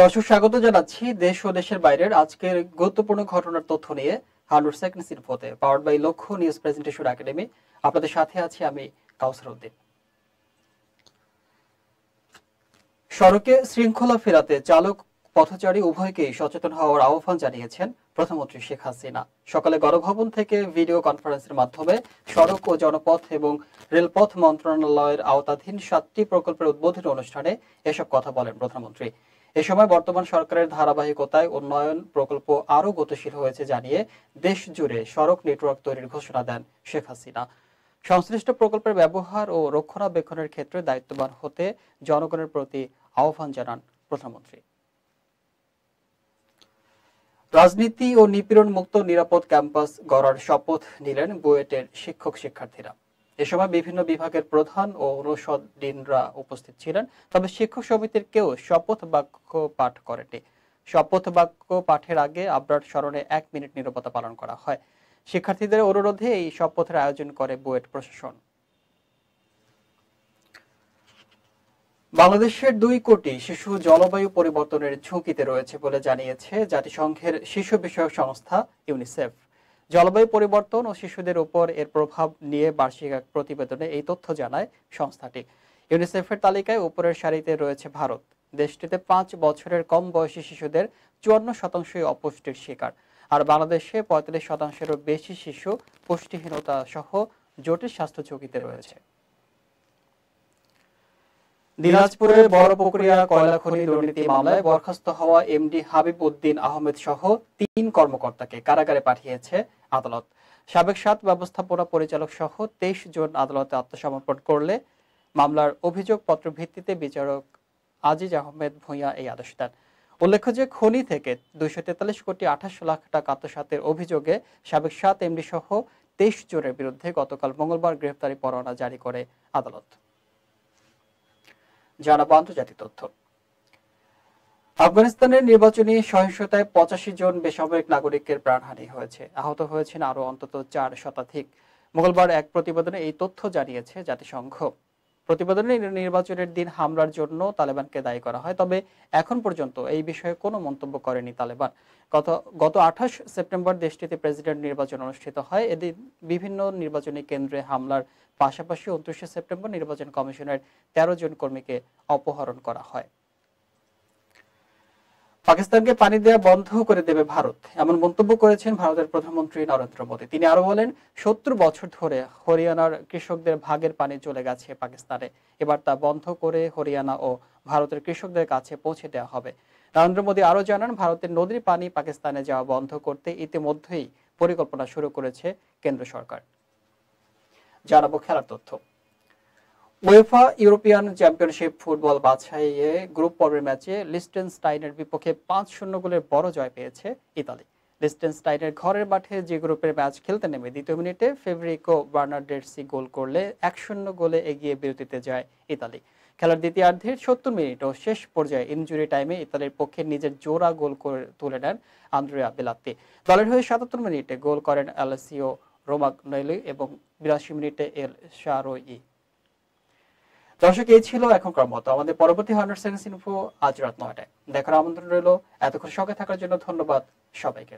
দর্শক স্বাগত জানাচ্ছি দেশ ও দেশের বাইরের আজকের গুরুত্বপূর্ণ ঘটনার তথ্য নিয়ে হান্ড্রেড সেকেন্ড ইনফোতে power by Lakshya news presentation academy আপনাদের সাথে আছি আমি কাউসার উদ্দিন সড়কে শৃঙ্খলা ফেরাতে চালক পথচারী উভয়কেই সচেতন হওয়ার আহ্বান জানিয়েছেন প্রধানমন্ত্রী শেখ হাসিনা সকালে গণভবন থেকে ভিডিও কনফারেন্সের মাধ্যমে সড়ক ও জনপথ এবং রেলপথ মন্ত্রণালয়ের আওতাধীন সাতটি প্রকল্পের উদ্বোধনী অনুষ্ঠানে এসব কথা বলেন প্রধানমন্ত্রী এ সময় বর্তমান সরকারের ধারাবাহিকতায় উন্নয়ন প্রকল্প আরও গতিশীল হয়েছে জানিয়ে দেশ জুড়ে সড়ক নেটওয়ার্ক তৈরির ঘোষণা দেন শেখ হাসিনা সংশ্লিষ্ট প্রকল্পের ব্যবহার ও রক্ষণাবেক্ষণের ক্ষেত্রে দায়িত্ববান হতে জনগণের প্রতি আহ্বান জানান প্রধানমন্ত্রী রাজনীতি ও নিপীড়ন মুক্ত নিরাপদ ক্যাম্পাস গড়ার শপথ নিলেন বুয়েটের শিক্ষক শিক্ষার্থীরা এ সময় বিভিন্ন বিভাগের প্রধান ও অনুষদিনরা উপস্থিত ছিলেন তবে শিক্ষক সমিতির কেউ শপথ বাক্য পাঠ করেনি শপথ বাক্য পাঠের আগে আবরার স্মরণে এক মিনিট নিরাপত্তা পালন করা হয় শিক্ষার্থীদের অনুরোধে এই শপথের আয়োজন করে বুয়েট প্রশাসন বাংলাদেশের দুই কোটি শিশু জলবায়ু পরিবর্তনের ঝুঁকিতে রয়েছে বলে জানিয়েছে জাতিসংঘের শিশু বিষয়ক সংস্থা ইউনিসেফ জলবায়ু পরিবর্তন ও শিশুদের উপর এর প্রভাব নিয়ে বার্ষিক এক প্রতিবেদনে এই তথ্য জানায় সংস্থাটি ইউনিসেফের তালিকায় উপরের সারিতে রয়েছে ভারত দেশটিতে পাঁচ বছরের কম বয়সী শিশুদের চুয়ান্ন শতাংশই অপুষ্টির শিকার আর বাংলাদেশে পঁয়তাল্লিশ শতাংশেরও বেশি শিশু পুষ্টিহীনতা সহ জটিল স্বাস্থ্য ঝুঁকিতে রয়েছে দিনাজপুরের বড় বড়পুকুরিয়া কয়লা খনি দুর্নীতি মামলায় বরখাস্ত হওয়া এমডি হাবিব উদ্দিন আহমেদ সহ তিন কর্মকর্তাকে কারাগারে পাঠিয়েছে আদালত সাবেক সাত ব্যবস্থাপনা পরিচালক সহ তেইশ জন আদালতে আত্মসমর্পণ করলে মামলার অভিযোগপত্র ভিত্তিতে বিচারক আজিজ আহমেদ ভূঁইয়া এই আদেশ দেন উল্লেখ্য যে খনি থেকে দুইশো তেতাল্লিশ কোটি আঠাশ লাখ টাকা আত্মসাতের অভিযোগে সাবেক সাত এমডি সহ তেইশ জনের বিরুদ্ধে গতকাল মঙ্গলবার গ্রেফতারি পরোয়ানা জারি করে আদালত জানাবো আন্তর্জাতিক তথ্য আফগানিস্তানের নির্বাচনী সহিংসতায় পঁচাশি জন বেসামরিক নাগরিকের প্রাণহানি হয়েছে আহত হয়েছেন আরও অন্তত চার শতাধিক মঙ্গলবার এক প্রতিবেদনে এই তথ্য জানিয়েছে জাতিসংঘ প্রতিবেদনে নির্বাচনের দিন হামলার জন্য তালেবানকে দায়ী করা হয় তবে এখন পর্যন্ত এই বিষয়ে কোনো মন্তব্য করেনি তালেবান গত গত আঠাশ সেপ্টেম্বর দেশটিতে প্রেসিডেন্ট নির্বাচন অনুষ্ঠিত হয় এদিন বিভিন্ন নির্বাচনী কেন্দ্রে হামলার পাশাপাশি উনত্রিশে সেপ্টেম্বর নির্বাচন কমিশনের তেরো জন কর্মীকে অপহরণ করা হয় পাকিস্তানকে পানি দেওয়া বন্ধ করে দেবে ভারত এমন মন্তব্য করেছেন ভারতের প্রধানমন্ত্রী নরেন্দ্র মোদী তিনি আরো বলেন সত্তর বছর ধরে হরিয়ানার কৃষকদের ভাগের পানি চলে গেছে পাকিস্তানে এবার তা বন্ধ করে হরিয়ানা ও ভারতের কৃষকদের কাছে পৌঁছে দেওয়া হবে নরেন্দ্র মোদী আরো জানান ভারতের নদীর পানি পাকিস্তানে যাওয়া বন্ধ করতে ইতিমধ্যেই পরিকল্পনা শুরু করেছে কেন্দ্র সরকার জানাবো খেলার তথ্য উয়েফা ইউরোপিয়ান চ্যাম্পিয়নশিপ ফুটবল বাছাইয়ে গ্রুপ পর্বের ম্যাচে লিস্টেনস্টাইনের বিপক্ষে পাঁচ শূন্য গোলের বড় জয় পেয়েছে ইতালি লিস্টেনস্টাইনের ঘরের মাঠে যে গ্রুপের ম্যাচ খেলতে নেমে দ্বিতীয় মিনিটে ফেব্রিকো বার্নার্ডেটসি গোল করলে এক শূন্য গোলে এগিয়ে বিরতিতে যায় ইতালি খেলার দ্বিতীয়ার্ধের সত্তর মিনিট ও শেষ পর্যায়ে ইনজুরি টাইমে ইতালির পক্ষে নিজের জোড়া গোল করে তুলে নেন আন্দ্রিয়া বেলাত্তি দলের হয়ে সাতাত্তর মিনিটে গোল করেন অ্যালেসিও নৈলি এবং বিরাশি মিনিটে এল শারোই দর্শক এই ছিল এখনকার মতো আমাদের পরবর্তী হান্ড্রেড সেকেন্ডস ইনফো আজ রাত নয়টায় দেখার আমন্ত্রণ রইল এতক্ষণ সঙ্গে থাকার জন্য ধন্যবাদ সবাইকে